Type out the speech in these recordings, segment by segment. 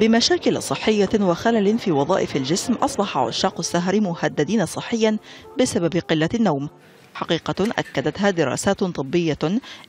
بمشاكل صحية وخلل في وظائف الجسم أصبح عشاق السهر مهددين صحيا بسبب قلة النوم حقيقة أكدتها دراسات طبية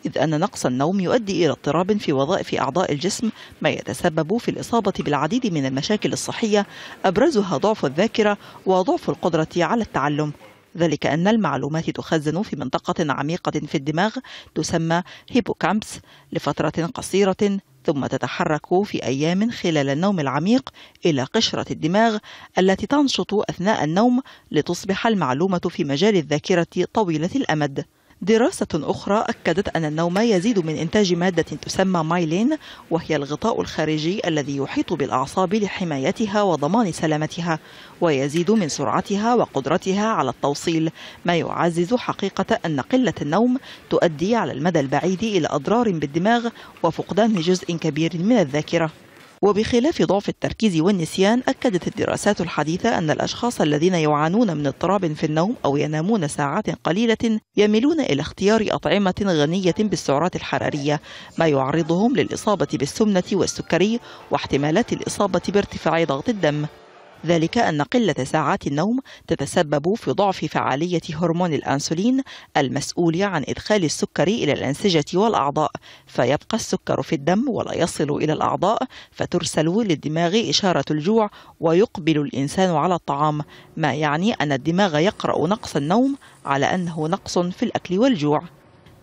إذ أن نقص النوم يؤدي إلى اضطراب في وظائف أعضاء الجسم ما يتسبب في الإصابة بالعديد من المشاكل الصحية أبرزها ضعف الذاكرة وضعف القدرة على التعلم ذلك أن المعلومات تخزن في منطقة عميقة في الدماغ تسمى هيبوكامبس لفترة قصيرة ثم تتحرك في أيام خلال النوم العميق إلى قشرة الدماغ التي تنشط أثناء النوم لتصبح المعلومة في مجال الذاكرة طويلة الأمد. دراسة أخرى أكدت أن النوم يزيد من إنتاج مادة تسمى مايلين وهي الغطاء الخارجي الذي يحيط بالأعصاب لحمايتها وضمان سلامتها ويزيد من سرعتها وقدرتها على التوصيل ما يعزز حقيقة أن قلة النوم تؤدي على المدى البعيد إلى أضرار بالدماغ وفقدان جزء كبير من الذاكرة وبخلاف ضعف التركيز والنسيان أكدت الدراسات الحديثة أن الأشخاص الذين يعانون من اضطراب في النوم أو ينامون ساعات قليلة يميلون إلى اختيار أطعمة غنية بالسعرات الحرارية ما يعرضهم للإصابة بالسمنة والسكري واحتمالات الإصابة بارتفاع ضغط الدم ذلك أن قلة ساعات النوم تتسبب في ضعف فعالية هرمون الأنسولين المسؤول عن إدخال السكر إلى الأنسجة والأعضاء فيبقى السكر في الدم ولا يصل إلى الأعضاء فترسل للدماغ إشارة الجوع ويقبل الإنسان على الطعام ما يعني أن الدماغ يقرأ نقص النوم على أنه نقص في الأكل والجوع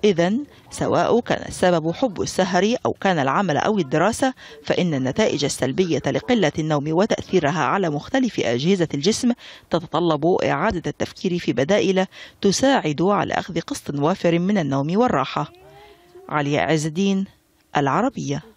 إذا سواء كان السبب حب السهر أو كان العمل أو الدراسة فإن النتائج السلبية لقلة النوم وتأثيرها على مختلف أجهزة الجسم تتطلب إعادة التفكير في بدائل تساعد على أخذ قسط وافر من النوم والراحة علي عز الدين العربيه